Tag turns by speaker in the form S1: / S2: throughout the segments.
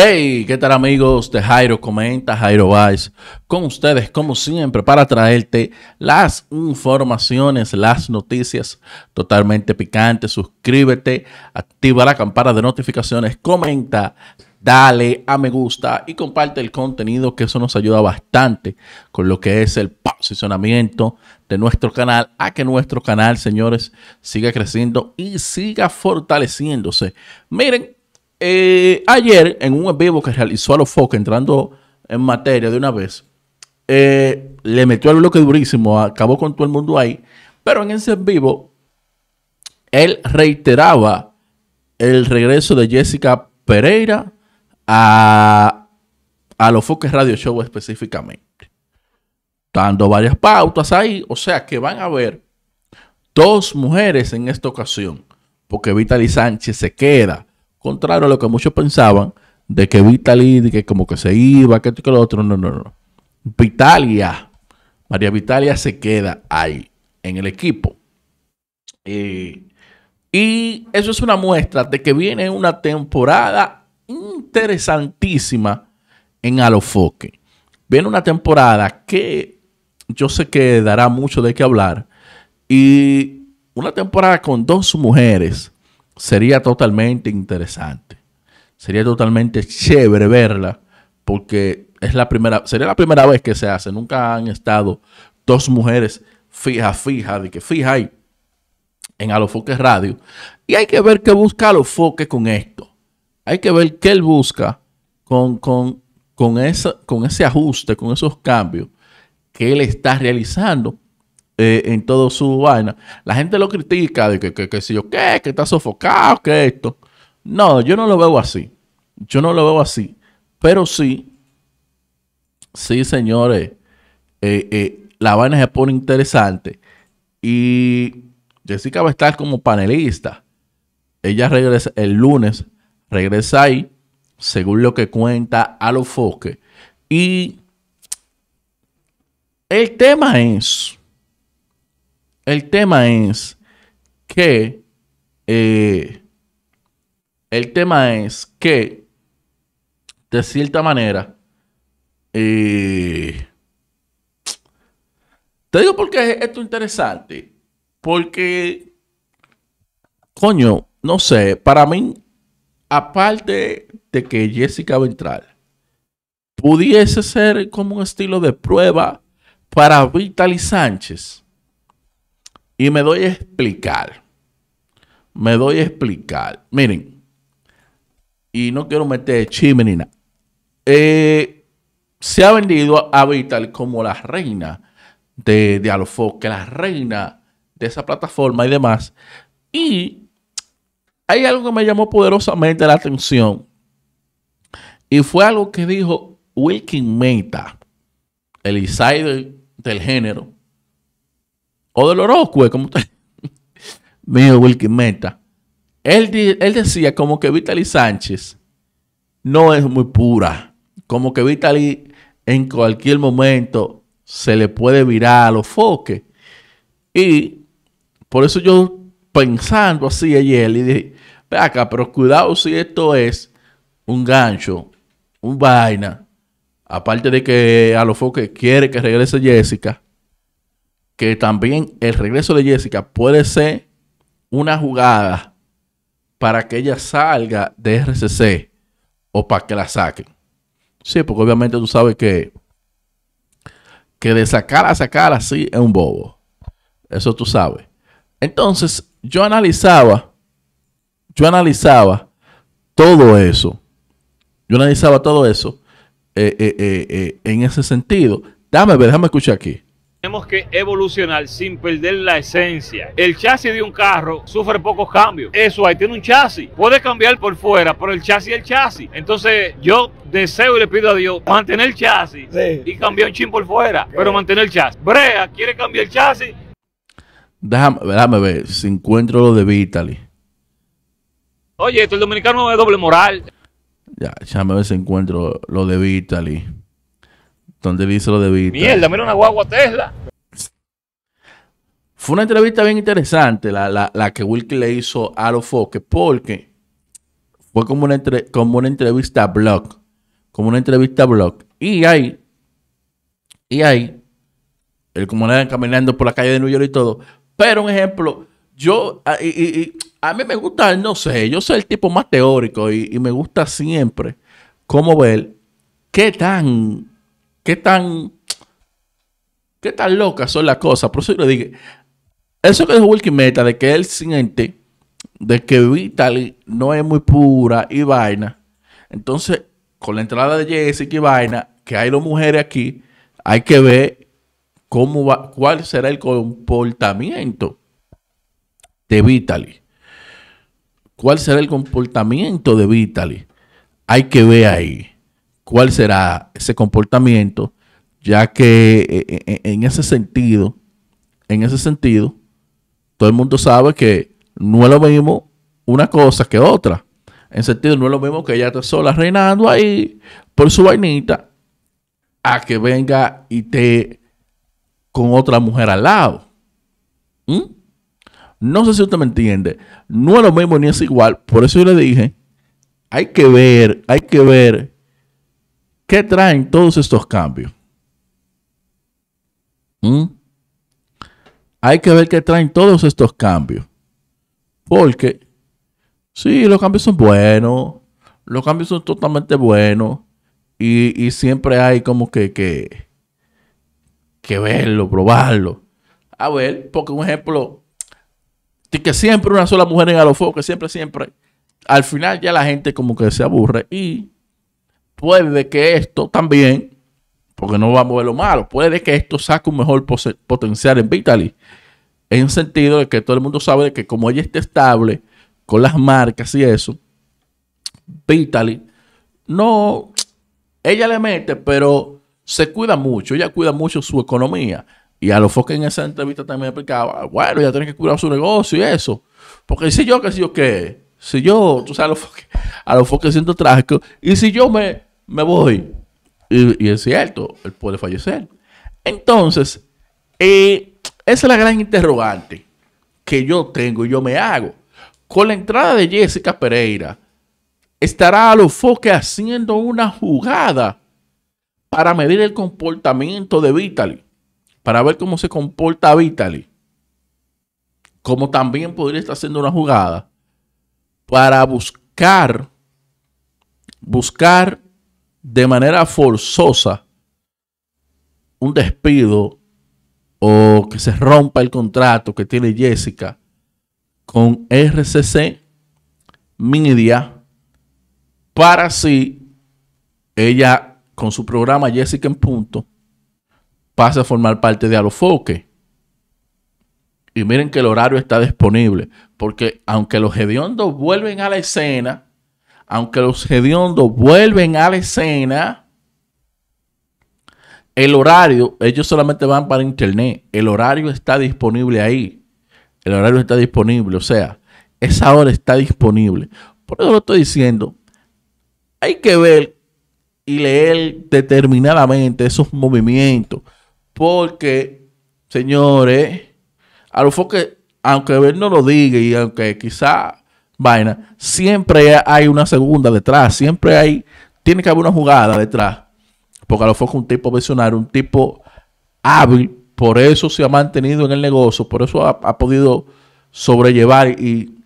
S1: Hey, ¿qué tal amigos de Jairo Comenta, Jairo Vice? Con ustedes, como siempre, para traerte las informaciones, las noticias totalmente picantes. Suscríbete, activa la campana de notificaciones, comenta, dale a me gusta y comparte el contenido, que eso nos ayuda bastante con lo que es el posicionamiento de nuestro canal, a que nuestro canal, señores, siga creciendo y siga fortaleciéndose. Miren, eh, ayer, en un vivo que realizó a los Fox, entrando en materia de una vez, eh, le metió el bloque durísimo, acabó con todo el mundo ahí, pero en ese en vivo, él reiteraba el regreso de Jessica Pereira a, a los Fox Radio Show específicamente dando varias pautas ahí. O sea que van a haber dos mujeres en esta ocasión, porque Vitaly Sánchez se queda Contrario a lo que muchos pensaban, de que Vitali, que como que se iba, que esto y que lo otro. No, no, no. Vitalia, María Vitalia se queda ahí, en el equipo. Eh, y eso es una muestra de que viene una temporada interesantísima en Alofoque. Viene una temporada que yo sé que dará mucho de qué hablar. Y una temporada con dos mujeres sería totalmente interesante. Sería totalmente chévere verla porque es la primera, sería la primera vez que se hace. Nunca han estado dos mujeres fija, fija, de que fija ahí en Alofoque Radio. Y hay que ver qué busca Alofoque con esto. Hay que ver qué él busca con, con, con, esa, con ese ajuste, con esos cambios que él está realizando eh, en todo su vaina. La gente lo critica de que, que, que si yo qué, que está sofocado, que esto. No, yo no lo veo así. Yo no lo veo así. Pero sí, sí, señores, eh, eh, la vaina se pone interesante. Y Jessica va a estar como panelista. Ella regresa el lunes, regresa ahí, según lo que cuenta a los foques. Y el tema es el tema es que. Eh, el tema es que, de cierta manera, eh, te digo porque es esto interesante. Porque, coño, no sé, para mí, aparte de que Jessica Ventral pudiese ser como un estilo de prueba para Vitaly Sánchez y me doy a explicar. Me doy a explicar. Miren, y no quiero meter chisme ni nada. Eh, se ha vendido a Vital como la reina de, de que la reina de esa plataforma y demás. Y hay algo que me llamó poderosamente la atención. Y fue algo que dijo Wilkin Meta, el insider del género, o Lorocue, como usted. Mío, Wilkin Meta. Él, él decía como que Vitaly Sánchez no es muy pura. Como que Vitaly en cualquier momento se le puede virar a los foques. Y por eso yo pensando así ayer, y dije, ve acá, pero cuidado si esto es un gancho, un vaina. Aparte de que a los foques quiere que regrese Jessica que también el regreso de Jessica puede ser una jugada para que ella salga de RCC o para que la saquen. Sí, porque obviamente tú sabes que, que de sacar a sacar así es un bobo. Eso tú sabes. Entonces, yo analizaba, yo analizaba todo eso. Yo analizaba todo eso eh, eh, eh, en ese sentido. Dame, déjame escuchar aquí. Tenemos que evolucionar sin perder la esencia. El chasis de un carro sufre pocos cambios. Eso ahí tiene un chasis. Puede cambiar por fuera, pero el chasis es el chasis. Entonces yo deseo y le pido a Dios mantener el chasis y cambiar un chin por fuera, pero mantener el chasis. Brea quiere cambiar el chasis. Déjame, ver si encuentro lo de Vitali. Oye, esto el dominicano es doble moral. Ya, déjame ver si encuentro lo de Vitali. Donde vi lo de Vita? Mierda, mira una guagua Tesla. Fue una entrevista bien interesante la, que Wilkie le hizo a los foques porque fue como una, entre, como una entrevista blog. Como una entrevista blog. Y ahí, y ahí, él como era caminando por la calle de New York y todo. Pero un ejemplo, yo, ah, a mí me gusta, no sé, yo soy el tipo más teórico y, me gusta siempre cómo ver qué tan qué tan, qué tan locas son las cosas. Por eso yo le dije, eso que dijo Wilkie Meta de que él siente de que Vitaly no es muy pura y vaina. Entonces, con la entrada de Jessica y vaina, que hay dos mujeres aquí, hay que ver cómo va, cuál será el comportamiento de Vitaly. ¿Cuál será el comportamiento de Vitaly? Hay que ver ahí cuál será ese comportamiento, ya que eh, eh, eh, en ese sentido, en ese sentido, todo el mundo sabe que no es lo mismo una cosa que otra. En sentido, no es lo mismo que ella esté sola reinando ahí por su vainita a que venga y te con otra mujer al lado. ¿Mm? No sé si usted me entiende. No es lo mismo ni es igual. Por eso yo le dije, hay que ver, hay que ver ¿Qué traen todos estos cambios? ¿Mm? Hay que ver qué traen todos estos cambios. Porque, sí, los cambios son buenos, los cambios son totalmente buenos y, siempre hay como que, que, verlo, probarlo. A ver, porque un ejemplo, que siempre una sola mujer en Que siempre, siempre, al final ya la gente como que se aburre y puede que esto también, porque no vamos a ver lo malo, puede que esto saque un mejor potencial en Vitaly. En el sentido de que todo el mundo sabe que como ella está estable con las marcas y eso, Vitaly no, ella le mete, pero se cuida mucho, ella cuida mucho su economía. Y a lo que en esa entrevista también explicaba, bueno, ella tiene que cuidar su negocio y eso. Porque si yo, que si yo qué, si yo, tú sabes, a lo que siento trágico, y si yo me me voy. Y, es cierto, él puede fallecer. Entonces, eh, esa es la gran interrogante que yo tengo y yo me hago. Con la entrada de Jessica Pereira, estará a los haciendo una jugada para medir el comportamiento de Vitaly, para ver cómo se comporta Vitaly. Como también podría estar haciendo una jugada para buscar, buscar de manera forzosa un despido o que se rompa el contrato que tiene Jessica con RCC Media para si ella con su programa Jessica en punto pase a formar parte de Alofoque. Y miren que el horario está disponible, porque aunque los hediondos vuelven a la escena, aunque los hediondos vuelven a la escena, el horario, ellos solamente van para internet, el horario está disponible ahí, el horario está disponible, o sea, esa hora está disponible. Por eso lo estoy diciendo, hay que ver y leer determinadamente esos movimientos, porque, señores, a lo que aunque él no lo diga y aunque quizá vaina, siempre hay una segunda detrás, siempre hay, tiene que haber una jugada detrás. Porque a lo mejor un tipo visionario, un tipo hábil, por eso se ha mantenido en el negocio, por eso ha, podido sobrellevar y,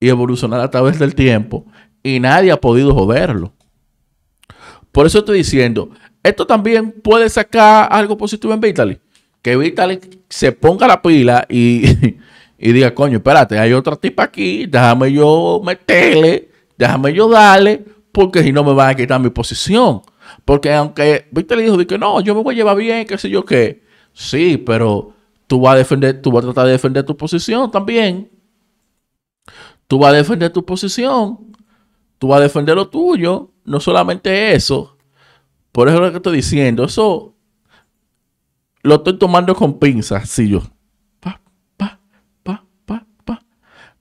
S1: evolucionar a través del tiempo. Y nadie ha podido joderlo. Por eso estoy diciendo, esto también puede sacar algo positivo en Vitaly. Que Vitaly se ponga la pila y, y diga, coño, espérate, hay otra tipa aquí, déjame yo meterle, déjame yo darle, porque si no me van a quitar mi posición. Porque aunque viste le dijo, que no, yo me voy a llevar bien, qué sé yo qué. Sí, pero tú vas a defender, tú vas a tratar de defender tu posición también. Tú vas a defender tu posición. Tú vas a defender lo tuyo. No solamente eso. Por eso es lo que estoy diciendo. Eso lo estoy tomando con pinzas, sí yo.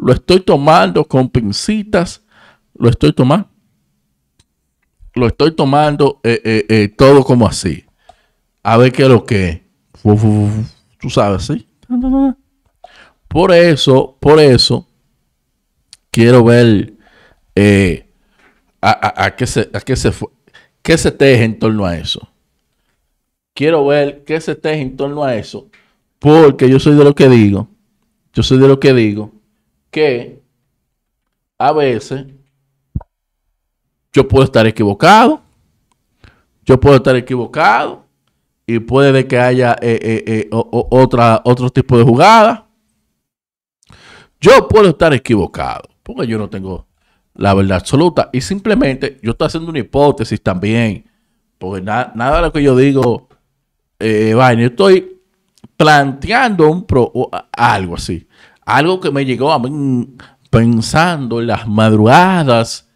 S1: lo estoy tomando con pincitas, lo estoy tomando, lo estoy tomando eh, eh, eh, todo como así. A ver qué es lo que tú sabes, ¿sí? Por eso, por eso, quiero ver a, qué se, a qué se, qué se teje en torno a eso. Quiero ver qué se teje en torno a eso, porque yo soy de lo que digo, yo soy de lo que digo que a veces yo puedo estar equivocado, yo puedo estar equivocado y puede que haya eh, eh, eh, otra, otro tipo de jugada. Yo puedo estar equivocado porque yo no tengo la verdad absoluta y simplemente yo estoy haciendo una hipótesis también porque nada de lo que yo digo eh, vaina, estoy planteando un algo así. Algo que me llegó a mí pensando en las madrugadas.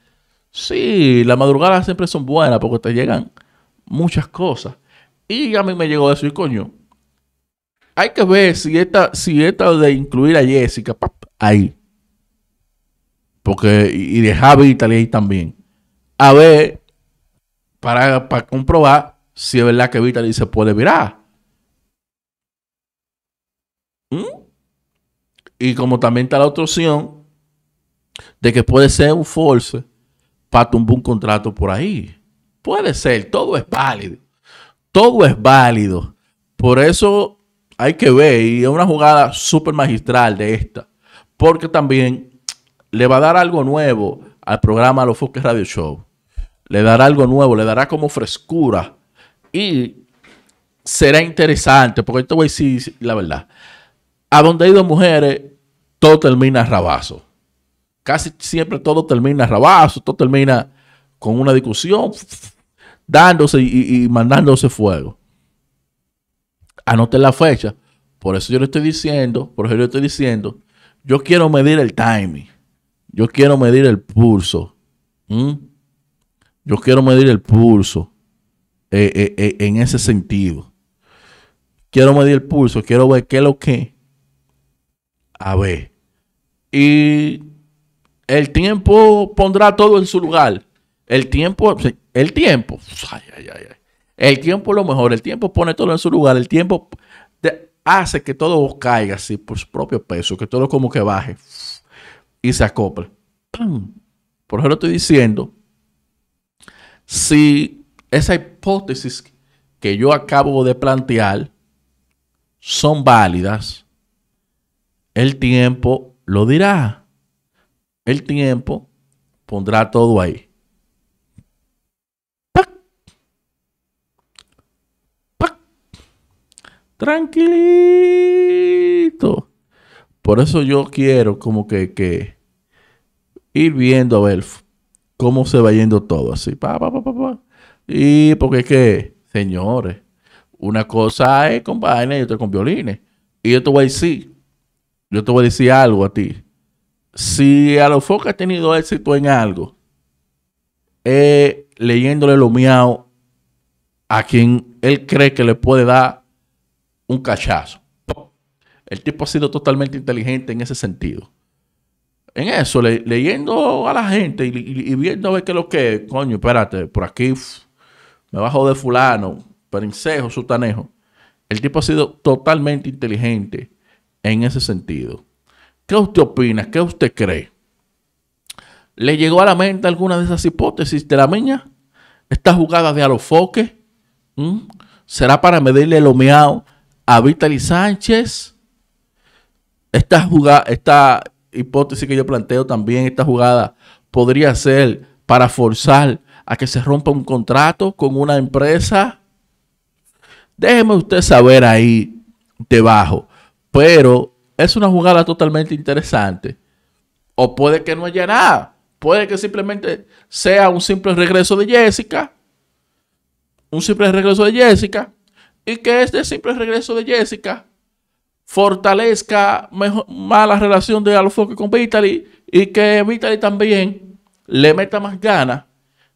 S1: Sí, las madrugadas siempre son buenas porque te llegan muchas cosas. Y a mí me llegó a decir, coño, hay que ver si esta, si de incluir a Jessica ahí. Porque, y dejar Vitaly ahí también. A ver, para, para comprobar si es verdad que Vitaly se puede virar. Y como también está la otra opción de que puede ser un force para tumbar un contrato por ahí. Puede ser, todo es válido. Todo es válido. Por eso hay que ver, y es una jugada súper magistral de esta, porque también le va a dar algo nuevo al programa Los Focus Radio Show. Le dará algo nuevo, le dará como frescura. Y será interesante, porque esto voy a decir la verdad a donde hay dos mujeres, todo termina rabazo. Casi siempre todo termina rabazo, todo termina con una discusión, dándose y, mandándose fuego. Anoten la fecha. Por eso yo le estoy diciendo, por eso yo le estoy diciendo, yo quiero medir el timing. Yo quiero medir el pulso. ¿Mm? Yo quiero medir el pulso eh, eh, eh, en ese sentido. Quiero medir el pulso, quiero ver qué es lo que a ver. Y el tiempo pondrá todo en su lugar. El tiempo, el tiempo, el tiempo es lo mejor, el tiempo pone todo en su lugar, el tiempo hace que todo caiga así por su propio peso, que todo como que baje y se acople. Por eso lo estoy diciendo, si esa hipótesis que yo acabo de plantear son válidas, el tiempo lo dirá. El tiempo pondrá todo ahí. Tranquilito. Por eso yo quiero como que, ir viendo a ver cómo se va yendo todo así. y porque es que, señores, una cosa es con vaina y otra con violines. Y esto va voy yo te voy a decir algo a ti. Si a que ha tenido éxito en algo, eh, leyéndole lo miau a quien él cree que le puede dar un cachazo. El tipo ha sido totalmente inteligente en ese sentido. En eso, leyendo a la gente y, viendo a ver qué es lo que es. Coño, espérate, por aquí me bajo de fulano, princejo sutanejo. El tipo ha sido totalmente inteligente en ese sentido. ¿Qué usted opina? ¿Qué usted cree? ¿Le llegó a la mente alguna de esas hipótesis de la meña? ¿Esta jugada de Alofoque? Mm? ¿Será para medirle el homeado a Vitaly Sánchez? Esta, jugada, esta hipótesis que yo planteo también, esta jugada podría ser para forzar a que se rompa un contrato con una empresa. Déjeme usted saber ahí debajo pero es una jugada totalmente interesante. O puede que no haya nada. Puede que simplemente sea un simple regreso de Jessica. Un simple regreso de Jessica. Y que este simple regreso de Jessica fortalezca más la relación de Alfonso con Vitaly. Y que Vitaly también le meta más ganas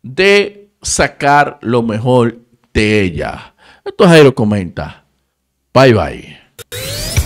S1: de sacar lo mejor de ella. Esto es lo Comenta. Bye bye.